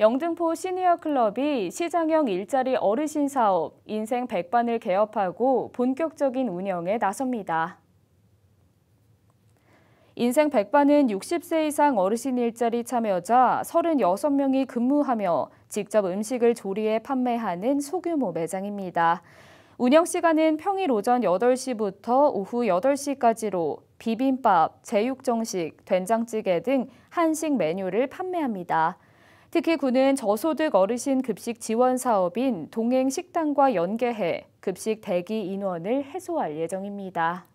영등포 시니어 클럽이 시장형 일자리 어르신 사업 인생 백반을 개업하고 본격적인 운영에 나섭니다. 인생 백반은 60세 이상 어르신 일자리 참여자 36명이 근무하며 직접 음식을 조리해 판매하는 소규모 매장입니다. 운영 시간은 평일 오전 8시부터 오후 8시까지로 비빔밥, 제육정식, 된장찌개 등 한식 메뉴를 판매합니다. 특히 군은 저소득 어르신 급식 지원 사업인 동행 식당과 연계해 급식 대기 인원을 해소할 예정입니다.